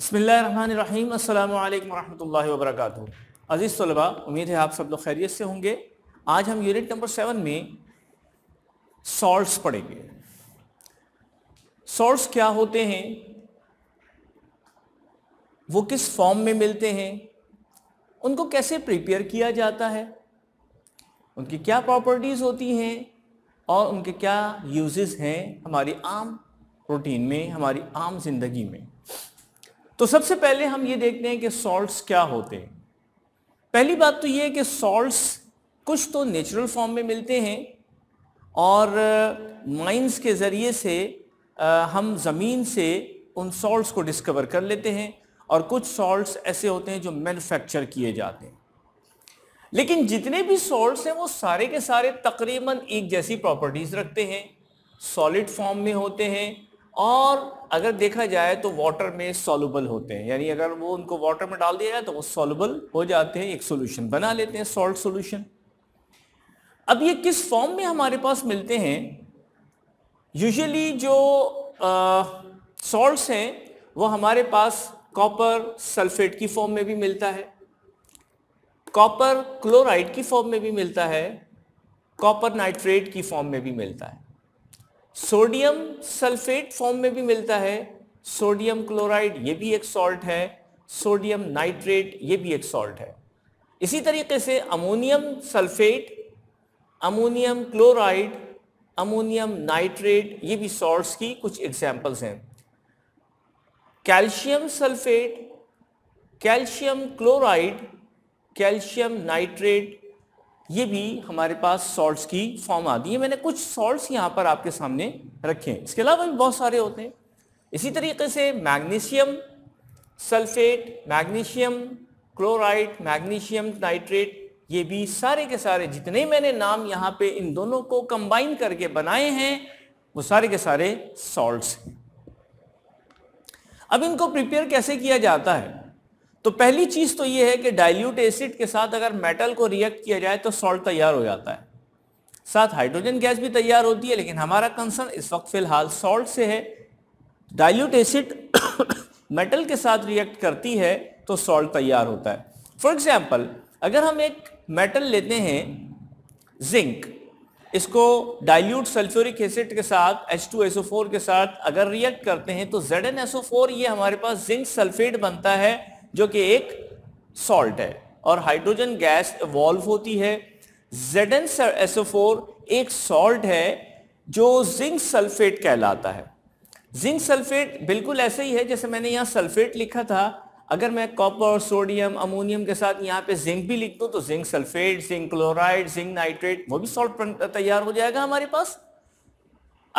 बसमीम अल्लाम वरहमल वबरक अज़ीज़ तलबा उम्मीद है आप सब लोग खैरियत से होंगे आज हम यूनिट नंबर सेवन में सॉल्ट्स पढ़ेंगे सॉल्ट्स क्या होते हैं वो किस फॉर्म में मिलते हैं उनको कैसे प्रिपेयर किया जाता है उनकी क्या प्रॉपर्टीज़ होती हैं और उनके क्या यूजेस हैं हमारी आम प्रोटीन में हमारी आम जिंदगी में तो सबसे पहले हम ये देखते हैं कि सॉल्ट्स क्या होते हैं पहली बात तो ये कि सॉल्ट्स कुछ तो नेचुरल फॉर्म में मिलते हैं और माइंस के ज़रिए से हम ज़मीन से उन सॉल्ट्स को डिस्कवर कर लेते हैं और कुछ सॉल्ट्स ऐसे होते हैं जो मैन्युफैक्चर किए जाते हैं लेकिन जितने भी सॉल्ट्स हैं वो सारे के सारे तकरीबन एक जैसी प्रॉपर्टीज़ रखते हैं सॉलिड फॉर्म में होते हैं और अगर देखा जाए तो वाटर में सोलबल होते हैं यानी अगर वो उनको वाटर में डाल दिया जाए तो वो सोलबल हो जाते हैं एक सोल्यूशन बना लेते हैं सॉल्ट सोल्यूशन अब ये किस फॉर्म में हमारे पास मिलते हैं यूजुअली जो सॉल्ट्स हैं वो हमारे पास कॉपर सल्फेट की फॉर्म में भी मिलता है कॉपर क्लोराइड की फॉर्म में भी मिलता है कॉपर नाइट्रेट की फॉर्म में भी मिलता है सोडियम सल्फेट फॉर्म में भी मिलता है सोडियम क्लोराइड ये भी एक सॉल्ट है सोडियम नाइट्रेट ये भी एक सॉल्ट है इसी तरीके से ammonium sulphate ammonium chloride ammonium nitrate ये भी सॉल्ट्स की कुछ एग्जांपल्स हैं calcium sulphate calcium chloride calcium nitrate ये भी हमारे पास सॉल्ट्स की फॉर्म आती है मैंने कुछ सॉल्ट्स यहाँ पर आपके सामने रखे हैं इसके अलावा भी बहुत सारे होते हैं इसी तरीके से magnesium sulphate magnesium chloride magnesium nitrate ये भी सारे के सारे जितने मैंने नाम यहाँ पे इन दोनों को कंबाइन करके बनाए हैं वो सारे के सारे सॉल्ट्स हैं अब इनको प्रिपेयर कैसे किया जाता है तो पहली चीज तो ये है कि डाइल्यूट एसिड के साथ अगर मेटल को रिएक्ट किया जाए तो सॉल्ट तैयार हो जाता है साथ हाइड्रोजन गैस भी तैयार होती है लेकिन हमारा कंसर्न इस वक्त फिलहाल सॉल्ट से है डाइल्यूट एसिड मेटल के साथ रिएक्ट करती है तो सॉल्ट तैयार होता है फॉर एग्जाम्पल अगर हम एक मेटल लेते हैं जिंक इसको डाइल्यूट सल्फ्यूरिक एसिड के साथ H2SO4 के साथ अगर रिएक्ट करते हैं तो ZnSO4 ये हमारे पास जिंक सल्फेट बनता है जो कि एक सॉल्ट है और हाइड्रोजन गैस इवॉल्व होती है जेडन एसोफोर एक सॉल्ट है जो जिंक सल्फेट कहलाता है जिंक सल्फेट बिल्कुल ऐसे ही है जैसे मैंने यहाँ सल्फेट लिखा था अगर मैं कॉपर सोडियम अमोनियम के साथ यहाँ पे जिंक भी लिख दूँ तो zinc sulphate zinc chloride zinc nitrate वो भी सॉल्ट तैयार हो जाएगा हमारे पास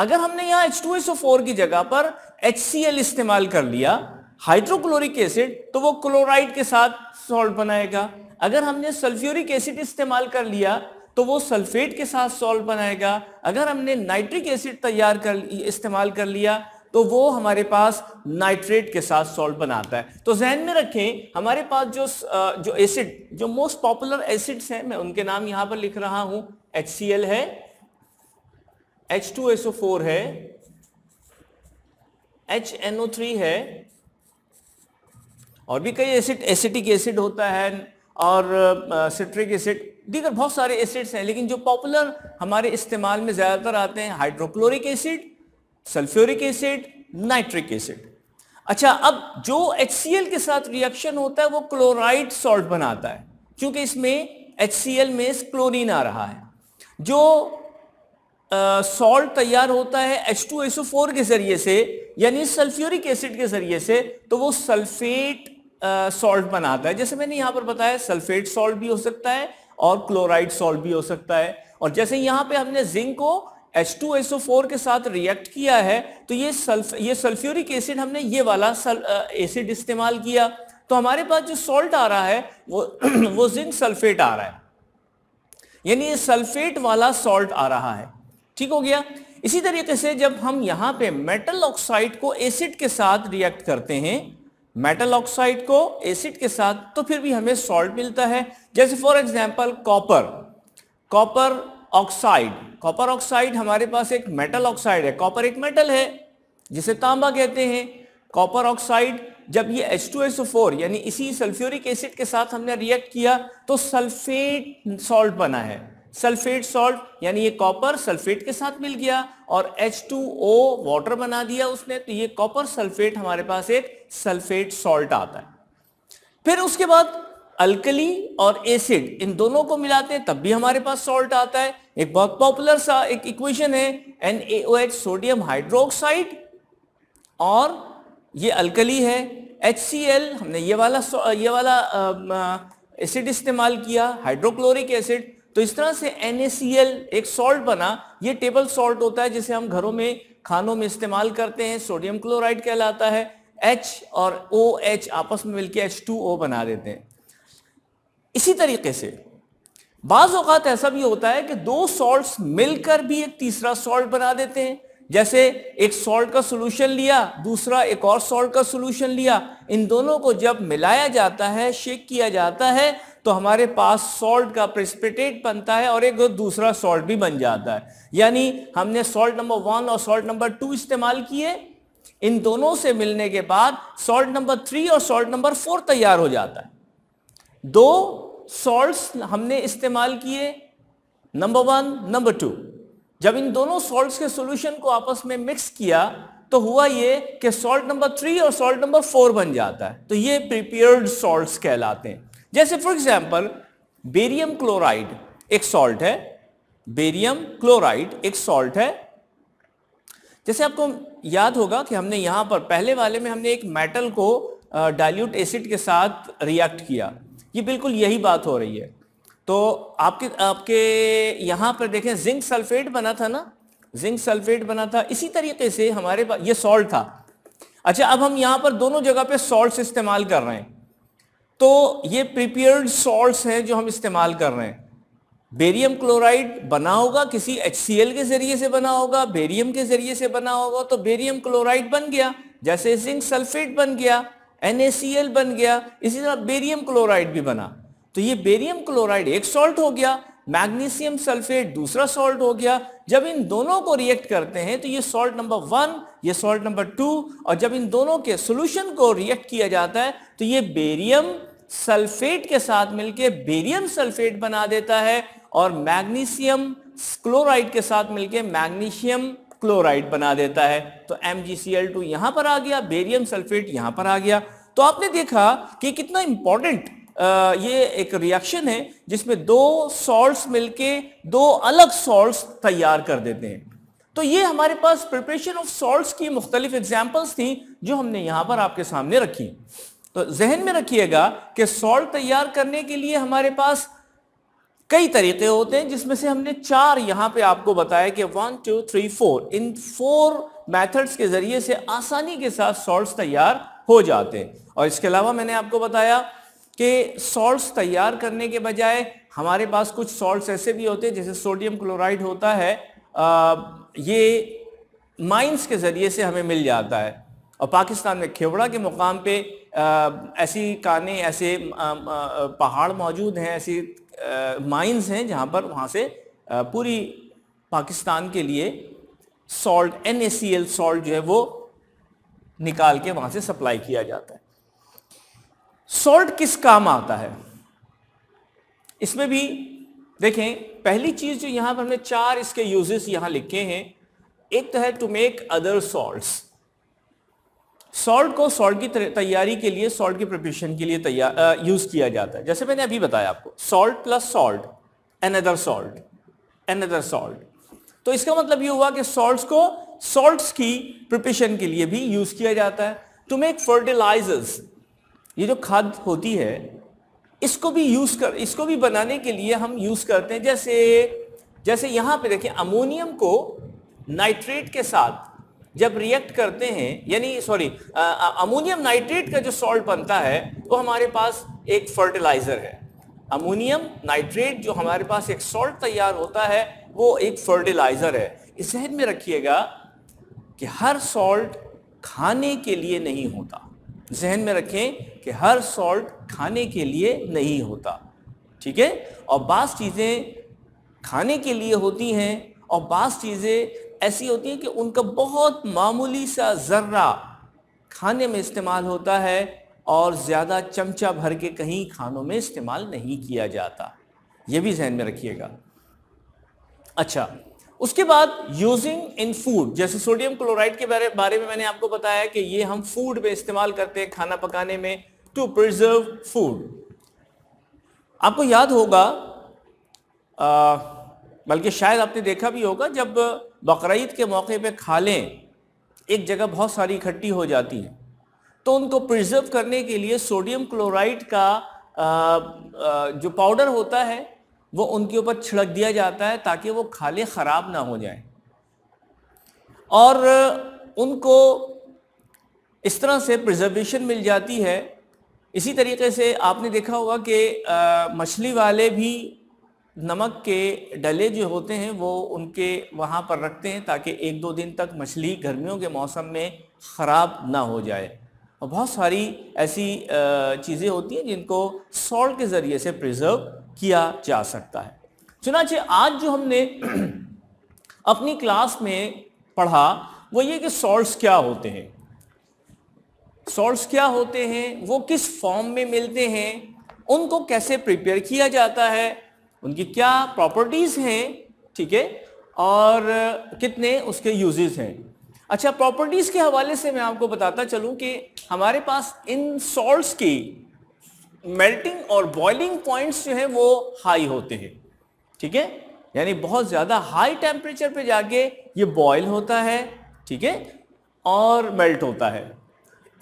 अगर हमने यहाँ एच टू फोर की जगह पर एच सी एल इस्तेमाल कर लिया हाइड्रोक्लोरिक एसिड तो वो क्लोराइड के साथ सॉल्ट बनाएगा अगर हमने सल्फ्यूरिक एसिड इस्तेमाल कर लिया तो वो सल्फेट के साथ सॉल्ट बनाएगा अगर हमने नाइट्रिक एसिड तैयार कर इस्तेमाल कर लिया तो वो हमारे पास नाइट्रेट के साथ सॉल्ट बनाता है तो जहन में रखें हमारे पास जो जो एसिड जो मोस्ट पॉपुलर एसिड्स हैं मैं उनके नाम यहां पर लिख रहा हूं एच है एच है एच है और भी कई एसिड एसिटिक एसिड होता है और सिट्रिक एसिड दीगर बहुत सारे एसिड्स हैं लेकिन जो पॉपुलर हमारे इस्तेमाल में ज़्यादातर आते हैं hydrochloric acid sulphuric acid nitric acid अच्छा अब जो एच के साथ रिएक्शन होता है वो क्लोराइड सॉल्ट बनाता है क्योंकि इसमें एच में क्लोरीन आ रहा है जो सॉल्ट तैयार होता है एच के जरिए से यानी सल्फ्यूरिक एसिड के जरिए से तो वो सल्फेट सॉल्ट बनाता है जैसे मैंने यहां पर बताया सल्फेट सॉल्ट भी हो सकता है और क्लोराइड सॉल्ट भी हो सकता है और जैसे यहां पे हमने जिंक को H2SO4 के साथ रिएक्ट किया है तो ये सल्फ ये सल्फ्यूरिक एसिड हमने ये वाला एसिड इस्तेमाल किया तो हमारे पास जो सॉल्ट आ रहा है वो वो जिंक सल्फेट आ रहा है यानी ये सल्फेट वाला सॉल्ट आ रहा है ठीक हो गया इसी तरीके से जब हम यहां पे मेटल ऑक्साइड को एसिड के साथ रिएक्ट करते हैं मेटल ऑक्साइड को एसिड के साथ तो फिर भी हमें सॉल्ट मिलता है जैसे for example copper copper oxide copper oxide हमारे पास एक मेटल ऑक्साइड है कॉपर एक मेटल है जिसे तांबा कहते हैं कॉपर ऑक्साइड जब ये H2SO4 यानी इसी सल्फ्यूरिक एसिड के साथ हमने रिएक्ट किया तो सल्फेट सॉल्ट बना है सल्फेट सॉल्ट यानी ये कॉपर सल्फेट के साथ मिल गया और H2O वाटर बना दिया उसने तो ये कॉपर सल्फेट हमारे पास एक सल्फेट सॉल्ट आता है फिर उसके बाद अल्कली और एसिड इन दोनों को मिलाते हैं तब भी हमारे पास सॉल्ट आता है एक बहुत पॉपुलर सा एक इक्वेशन है एन एच सोडियम हाइड्रोक्साइड और ये अल्कली है एच सी एल हमने ये वाला ये वाला एसिड इस्तेमाल किया हाइड्रोक्लोरिक एसिड तो इस तरह से एन एक सॉल्ट बना ये टेबल सॉल्ट होता है जिसे हम घरों में खानों में इस्तेमाल करते हैं सोडियम क्लोराइड कहलाता है एच और ओ एच आपस में मिलकर एच टू ओ बना देते हैं इसी तरीके से बाज अवत ऐसा भी होता है कि दो सॉल्ट मिलकर भी एक तीसरा सॉल्ट बना देते हैं जैसे एक सॉल्ट का सोल्यूशन लिया दूसरा एक और सॉल्ट का सोल्यूशन लिया इन दोनों को जब मिलाया जाता है शेक किया जाता है तो हमारे पास सॉल्ट का प्रिस्पिटेट बनता है और एक दूसरा सॉल्ट भी बन जाता है यानी हमने सॉल्ट नंबर वन और सॉल्ट नंबर टू इस्तेमाल किए इन दोनों से मिलने के बाद सॉल्ट नंबर थ्री और सॉल्ट नंबर फोर तैयार हो जाता है दो सॉल्ट्स हमने इस्तेमाल किए नंबर वन नंबर टू जब इन दोनों सॉल्ट के सॉल्यूशन को आपस में मिक्स किया तो हुआ ये कि सॉल्ट नंबर थ्री और सॉल्ट नंबर फोर बन जाता है तो ये प्रिपेयर्ड सॉल्ट्स कहलाते हैं जैसे फॉर एग्जांपल बेरियम क्लोराइड एक सॉल्ट है बेरियम क्लोराइड एक सॉल्ट है जैसे आपको याद होगा कि हमने यहाँ पर पहले वाले में हमने एक मेटल को डाइल्यूट एसिड के साथ रिएक्ट किया ये बिल्कुल यही बात हो रही है तो आपके आपके यहाँ पर देखें जिंक सल्फेट बना था ना जिंक सल्फेट बना था इसी तरीके से हमारे पास ये सॉल्ट था अच्छा अब हम यहाँ पर दोनों जगह पे सॉल्ट इस्तेमाल कर रहे हैं तो ये प्रिपेयर्ड सॉल्ट हैं जो हम इस्तेमाल कर रहे हैं बेरियम क्लोराइड बना होगा किसी एच के जरिए से बना होगा बेरियम के जरिए से बना होगा तो बेरियम क्लोराइड बन गया जैसे जिंक सल्फेट बन गया NaCl बन गया इसी तरह बेरियम क्लोराइड भी बना तो ये बेरियम क्लोराइड एक सॉल्ट हो गया मैग्नीशियम सल्फेट दूसरा सॉल्ट हो गया जब इन दोनों को रिएक्ट करते हैं तो ये सॉल्ट नंबर वन ये सॉल्ट नंबर टू और जब इन दोनों के सोल्यूशन को रिएक्ट किया जाता है तो ये बेरियम सल्फेट के साथ मिलकर बेरियम सल्फेट बना देता है और मैग्नीशियम क्लोराइड के साथ मिलकर मैग्नीशियम क्लोराइड बना देता है तो MgCl2 यहां पर आ गया बेरियम सल्फेट यहां पर आ गया तो आपने देखा कि कितना इंपॉर्टेंट ये एक रिएक्शन है जिसमें दो सॉल्ट्स मिलके दो अलग सॉल्ट्स तैयार कर देते हैं तो ये हमारे पास प्रिपरेशन ऑफ सॉल्ट्स की मुख्तलिफ एग्जाम्पल्स थी जो हमने यहां पर आपके सामने रखी तो जहन में रखिएगा कि सॉल्ट तैयार करने के लिए हमारे पास कई तरीके होते हैं जिसमें से हमने चार यहां पे आपको बताया कि वन टू थ्री फोर इन फोर मेथड्स के जरिए से आसानी के साथ सॉल्ट तैयार हो जाते हैं और इसके अलावा मैंने आपको बताया कि सॉल्ट तैयार करने के बजाय हमारे पास कुछ सॉल्ट ऐसे भी होते हैं जैसे सोडियम क्लोराइड होता है आ, ये माइंस के ज़रिए से हमें मिल जाता है और पाकिस्तान में खेवड़ा के मुकाम पे ऐसी काने ऐसे पहाड़ मौजूद हैं ऐसी माइंस हैं जहाँ पर वहाँ से पूरी पाकिस्तान के लिए salt N C L salt जो है वो निकाल के वहाँ से सप्लाई किया जाता है सॉल्ट किस काम आता है इसमें भी देखें पहली चीज़ जो यहाँ पर हमने चार इसके यूजेस यहाँ लिखे हैं एक तो है to make other salts salt को सॉल्ट की तैयारी के लिए सॉल्ट की प्रिपरेशन के लिए तैयार यूज किया जाता है जैसे मैंने अभी बताया आपको salt plus salt another salt another salt तो इसका मतलब ये हुआ कि सॉल्ट्स को सॉल्ट्स की प्रिपरेशन के लिए भी यूज किया जाता है टू मेक फर्टिलाइजर्स ये जो खाद होती है इसको भी यूज कर इसको भी बनाने के लिए हम यूज करते हैं जैसे जैसे यहां पे देखें अमोनियम को नाइट्रेट के साथ जब रिएक्ट करते हैं यानी सॉरी अमोनियम नाइट्रेट का जो सॉल्ट बनता है वो हमारे पास एक फर्टिलाइज़र है अमोनियम नाइट्रेट जो हमारे पास एक सॉल्ट तैयार होता है वो एक फर्टिलाइज़र है इस जहन में रखिएगा कि हर सॉल्ट खाने के लिए नहीं होता जहन में रखें कि हर सॉल्ट खाने के लिए नहीं होता ठीक है और बास चीज़ें खाने के लिए होती हैं और बास चीज़ें ऐसी होती है कि उनका बहुत मामूली सा ज़र्रा खाने में इस्तेमाल होता है और ज़्यादा चमचा भर के कहीं खानों में इस्तेमाल नहीं किया जाता ये भी जहन में रखिएगा अच्छा उसके बाद यूजिंग इन फूड जैसे सोडियम क्लोराइड के बारे, बारे में मैंने आपको बताया कि ये हम फूड में इस्तेमाल करते हैं खाना पकाने में टू प्रिजर्व फूड आपको याद होगा बल्कि शायद आपने देखा भी होगा जब बकरीद के मौके पे खालें एक जगह बहुत सारी इकट्ठी हो जाती हैं तो उनको प्रिजर्व करने के लिए सोडियम क्लोराइड का आ, आ, जो पाउडर होता है वो उनके ऊपर छिड़क दिया जाता है ताकि वो खाले ख़राब ना हो जाए और उनको इस तरह से प्रिजर्वेशन मिल जाती है इसी तरीके से आपने देखा होगा कि मछली वाले भी नमक के डले जो होते हैं वो उनके वहाँ पर रखते हैं ताकि एक दो दिन तक मछली गर्मियों के मौसम में ख़राब ना हो जाए और बहुत सारी ऐसी चीज़ें होती हैं जिनको सॉल्ट के ज़रिए से प्रिजर्व किया जा सकता है चुनाचे आज जो हमने अपनी क्लास में पढ़ा वो ये कि सॉल्ट्स क्या होते हैं सॉल्ट्स क्या होते हैं वो किस फॉर्म में मिलते हैं उनको कैसे प्रिपेयर किया जाता है उनकी क्या प्रॉपर्टीज हैं ठीक है और कितने उसके यूजेस हैं अच्छा प्रॉपर्टीज के हवाले से मैं आपको बताता चलूं कि हमारे पास इन सॉल्ट्स की मेल्टिंग और बॉइलिंग पॉइंट्स जो हैं वो हाई होते हैं ठीक है यानी बहुत ज़्यादा हाई टेम्परेचर पे जाके ये बॉयल होता है ठीक है और मेल्ट होता है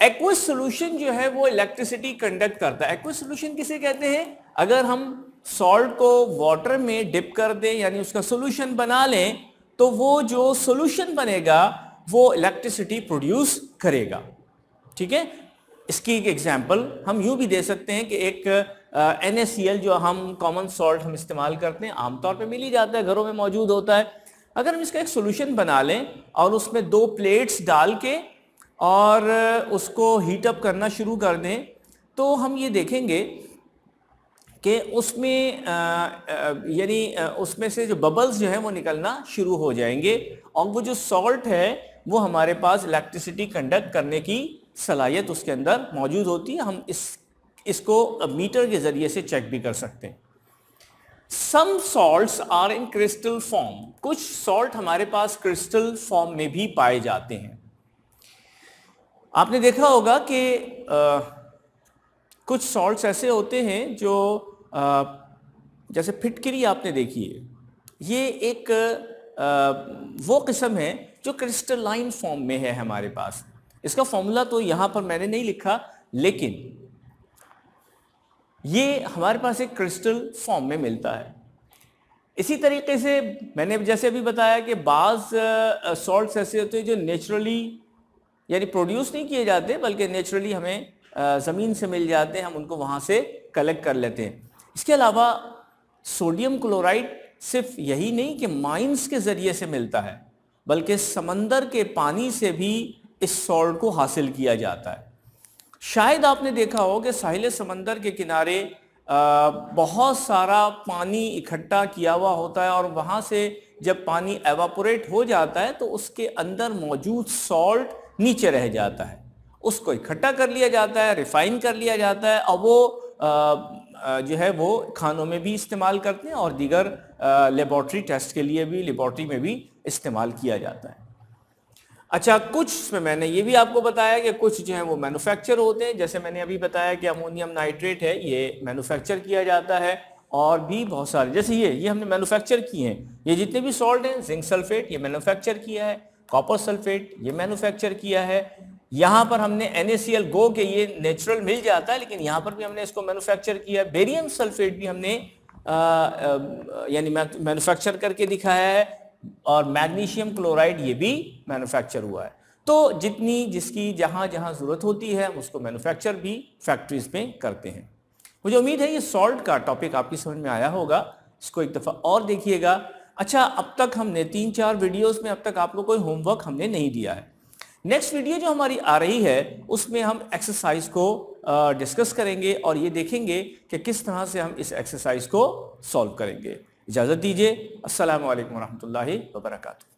एक्वस सोल्यूशन जो है वो इलेक्ट्रिसिटी कंडक्ट करता है एक्वस सोल्यूशन किसे कहते हैं अगर हम सॉल्ट को वाटर में डिप कर दें यानी उसका सोल्यूशन बना लें तो वो जो सोल्यूशन बनेगा वो इलेक्ट्रिसिटी प्रोड्यूस करेगा ठीक है इसकी एक एग्जाम्पल हम यूँ भी दे सकते हैं कि एक एन एस सी एल जो हम कॉमन सॉल्ट हम इस्तेमाल करते हैं आमतौर पर मिल ही जाता है घरों में मौजूद होता है अगर हम इसका एक सोल्यूशन बना लें और उसमें दो प्लेट्स डाल के और उसको हीटअप करना शुरू कर दें तो हम ये देखेंगे कि उसमें यानी उसमें से जो बबल्स जो है वो निकलना शुरू हो जाएंगे और वो जो सॉल्ट है वो हमारे पास इलेक्ट्रिसिटी कंडक्ट करने की सलाहियत उसके अंदर मौजूद होती है हम इस इसको मीटर के ज़रिए से चेक भी कर सकते हैं some salts are in crystal form कुछ सॉल्ट हमारे पास क्रिस्टल फॉर्म में भी पाए जाते हैं आपने देखा होगा कि आ, कुछ सॉल्ट्स ऐसे होते हैं जो जैसे फिटकरी आपने देखी है ये एक वो किस्म है जो क्रिस्टलाइन फॉर्म में है हमारे पास इसका फॉर्मूला तो यहाँ पर मैंने नहीं लिखा लेकिन ये हमारे पास एक क्रिस्टल फॉर्म में मिलता है इसी तरीके से मैंने जैसे अभी बताया कि बाज़ सॉल्ट्स ऐसे होते हैं जो नेचुरली यानी प्रोड्यूस नहीं किए जाते बल्कि नेचुरली हमें ज़मीन से मिल जाते हैं हम उनको वहाँ से कलेक्ट कर लेते हैं इसके अलावा सोडियम क्लोराइड सिर्फ यही नहीं कि माइंस के ज़रिए से मिलता है बल्कि समंदर के पानी से भी इस सॉल्ट को हासिल किया जाता है शायद आपने देखा हो कि साहिल समंदर के किनारे आ, बहुत सारा पानी इकट्ठा किया हुआ होता है और वहाँ से जब पानी एवापोरेट हो जाता है तो उसके अंदर मौजूद सॉल्ट नीचे रह जाता है उसको इकट्ठा कर लिया जाता है रिफाइन कर लिया जाता है और वो आ, जो है वो खानों में भी इस्तेमाल करते हैं और दीगर लेबॉर्ट्री टेस्ट के लिए भी लेबॉर्ट्री में भी इस्तेमाल किया जाता है अच्छा कुछ इसमें मैंने ये भी आपको बताया कि कुछ जो है वो मैनुफैक्चर होते हैं जैसे मैंने अभी बताया कि अमोनियम नाइट्रेट है ये मैनुफैक्चर किया जाता है और भी बहुत सारे जैसे ये ये हमने मैनुफैक्चर किए हैं ये जितने भी सॉल्ट हैं जिंक सल्फेट ये मैनुफैक्चर किया है कॉपर सल्फेट ये मैनुफैक्चर किया है यहाँ पर हमने एन गो के ये नेचुरल मिल जाता है लेकिन यहां पर भी हमने इसको मैनुफैक्चर किया बेरियम सल्फेट भी हमने यानी मैनुफैक्चर करके दिखाया है और मैग्नीशियम क्लोराइड ये भी मैनुफैक्चर हुआ है तो जितनी जिसकी जहां जहां ज़रूरत होती है हम उसको मैनुफैक्चर भी फैक्ट्रीज में करते हैं मुझे उम्मीद है ये सॉल्ट का टॉपिक आपकी समझ में आया होगा इसको एक दफ़ा और देखिएगा अच्छा अब तक हमने तीन चार वीडियोस में अब तक आप लोग कोई होमवर्क हमने नहीं दिया है नेक्स्ट वीडियो जो हमारी आ रही है उसमें हम एक्सरसाइज को डिस्कस करेंगे और ये देखेंगे कि किस तरह से हम इस एक्सरसाइज को सॉल्व करेंगे इजाज़त दीजिए असलकम वरहमल वर्का